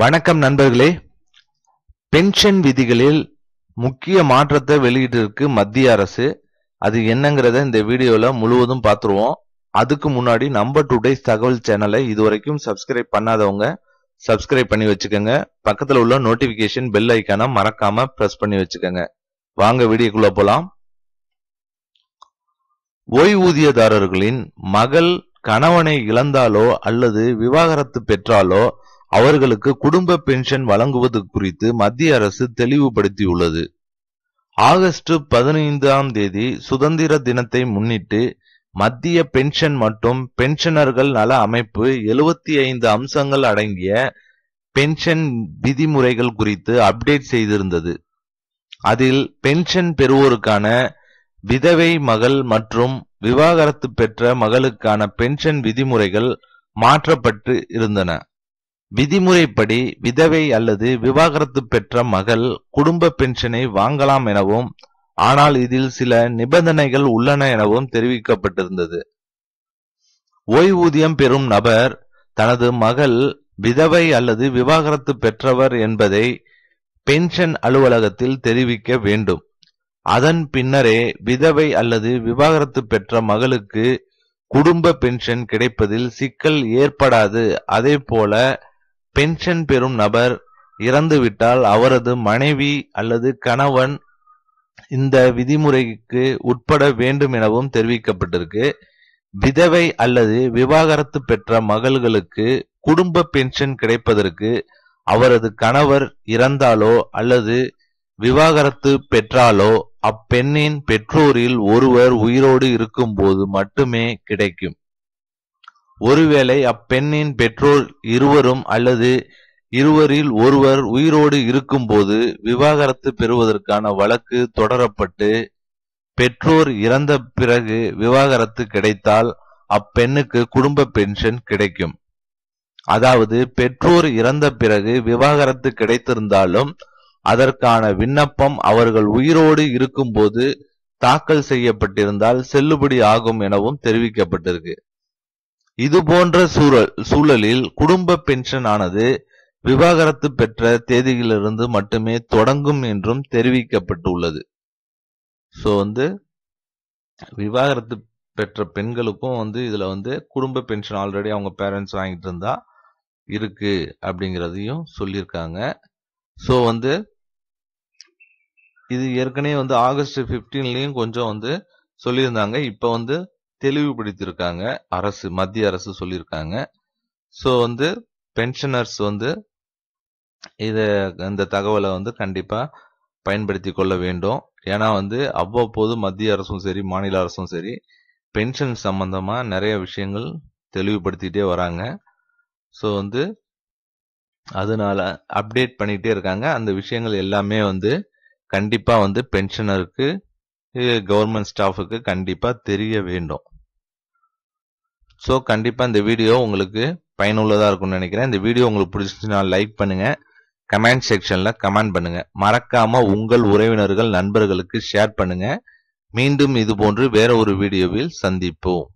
வணக்கம் நண்பர்களே பென்ஷன் விதிகளில் முக்கிய மாற்றத்தை வெளியிட்டிருக்கு மத்திய அரசு அது என்னங்கிறத இந்த வீடியோவில் முழுவதும் பார்த்துருவோம் அதுக்கு முன்னாடி நம்ம டுடேஸ் தகவல் சேனலை இது வரைக்கும் சப்ஸ்கிரைப் பண்ணாதவங்க சப்ஸ்கிரைப் பண்ணி வச்சுக்கோங்க பக்கத்தில் உள்ள நோட்டிஃபிகேஷன் பெல் ஐக்கான மறக்காம ப்ரெஸ் பண்ணி வச்சுக்கோங்க வாங்க வீடியோக்குள்ள போகலாம் ஓய்வூதியதாரர்களின் மகள் கணவனை இழந்தாலோ அல்லது விவாகரத்து பெற்றாலோ அவர்களுக்கு குடும்ப பென்ஷன் வழங்குவது குறித்து மத்திய அரசு தெளிவுபடுத்தியுள்ளது ஆகஸ்ட் பதினைந்தாம் தேதி சுதந்திர தினத்தை முன்னிட்டு மத்திய பென்ஷன் மற்றும் பென்ஷனர்கள் நல அமைப்பு எழுபத்தி ஐந்து அம்சங்கள் அடங்கிய பென்ஷன் விதிமுறைகள் குறித்து அப்டேட் செய்திருந்தது அதில் பென்ஷன் பெறுவோருக்கான விதவை மகள் மற்றும் விவாகரத்து பெற்ற மகளுக்கான பென்ஷன் விதிமுறைகள் மாற்றப்பட்டு இருந்தன விதிமுறைப்படி விதவை அல்லது விவாகரத்து பெற்ற மகள் குடும்ப பென்ஷனை வாங்கலாம் எனவும் ஆனால் இதில் சில நிபந்தனைகள் உள்ளன எனவும் தெரிவிக்கப்பட்டிருந்தது ஓய்வூதியம் பெறும் நபர் தனது மகள் விதவை அல்லது விவாகரத்து பெற்றவர் என்பதை பென்ஷன் அலுவலகத்தில் தெரிவிக்க வேண்டும் அதன் பின்னரே விதவை அல்லது விவாகரத்து பெற்ற மகளுக்கு குடும்ப பென்ஷன் கிடைப்பதில் சிக்கல் ஏற்படாது அதே போல பென்ஷன் பெறும் நபர் இறந்துவிட்டால் அவரது மனைவி அல்லது கணவன் இந்த விதிமுறைக்கு உட்பட வேண்டும் எனவும் தெரிவிக்கப்பட்டிருக்கு விதவை அல்லது விவாகரத்து பெற்ற மகள்களுக்கு குடும்ப பென்ஷன் கிடைப்பதற்கு அவரது கணவர் இறந்தாலோ அல்லது விவாகரத்து பெற்றாலோ அப்பெண்ணின் பெற்றோரில் ஒருவர் உயிரோடு இருக்கும்போது மட்டுமே கிடைக்கும் ஒருவேளை அப்பெண்ணின் பெற்றோர் இருவரும் அல்லது இருவரில் ஒருவர் உயிரோடு இருக்கும்போது விவாகரத்து பெறுவதற்கான வழக்கு தொடரப்பட்டு பெற்றோர் இறந்த பிறகு விவாகரத்து கிடைத்தால் அப்பெண்ணுக்கு குடும்ப பென்ஷன் கிடைக்கும் அதாவது பெற்றோர் இறந்த பிறகு விவாகரத்து கிடைத்திருந்தாலும் அதற்கான விண்ணப்பம் அவர்கள் உயிரோடு இருக்கும்போது தாக்கல் செய்யப்பட்டிருந்தால் செல்லுபடி ஆகும் எனவும் தெரிவிக்கப்பட்டிருக்கு இது சூழல் சூழலில் குடும்ப பென்ஷன் ஆனது விவாகரத்து பெற்ற தேதியிலிருந்து மட்டுமே தொடங்கும் என்றும் தெரிவிக்கப்பட்டுள்ளது ஸோ வந்து விவாகரத்து பெற்ற பெண்களுக்கும் வந்து இதில் வந்து குடும்ப பென்ஷன் ஆல்ரெடி அவங்க பேரண்ட்ஸ் வாங்கிட்டு இருந்தா இருக்கு அப்படிங்கிறதையும் சொல்லியிருக்காங்க ஸோ வந்து இது ஏற்கனவே வந்து ஆகஸ்ட் ஃபிஃப்டீன்லேயும் கொஞ்சம் வந்து சொல்லியிருந்தாங்க இப்போ வந்து தெளிவுபடுத்தியிருக்காங்க அரசு மத்திய அரசு சொல்லியிருக்காங்க ஸோ வந்து பென்ஷனர்ஸ் வந்து இதை இந்த தகவலை வந்து கண்டிப்பாக பயன்படுத்தி கொள்ள வேண்டும் ஏன்னா வந்து அவ்வப்போது மத்திய அரசும் சரி மாநில அரசும் சரி பென்ஷன் சம்பந்தமாக நிறைய விஷயங்கள் தெளிவுபடுத்திகிட்டே வராங்க ஸோ வந்து அதனால அப்டேட் பண்ணிகிட்டே இருக்காங்க அந்த விஷயங்கள் எல்லாமே வந்து கண்டிப்பாக வந்து பென்ஷனருக்கு கவர்மெண்ட் ஸ்டாஃபுக்கு கண்டிப்பாக தெரிய வேண்டும் ஸோ கண்டிப்பாக இந்த வீடியோ உங்களுக்கு பயனுள்ளதாக இருக்கும்னு நினைக்கிறேன் இந்த வீடியோ உங்களுக்கு நான் லைக் பண்ணுங்கள் கமெண்ட் செக்ஷனில் கமெண்ட் பண்ணுங்கள் மறக்காமல் உங்கள் உறவினர்கள் நண்பர்களுக்கு ஷேர் பண்ணுங்கள் மீண்டும் இது போன்று வேற ஒரு வீடியோவில் சந்திப்போம்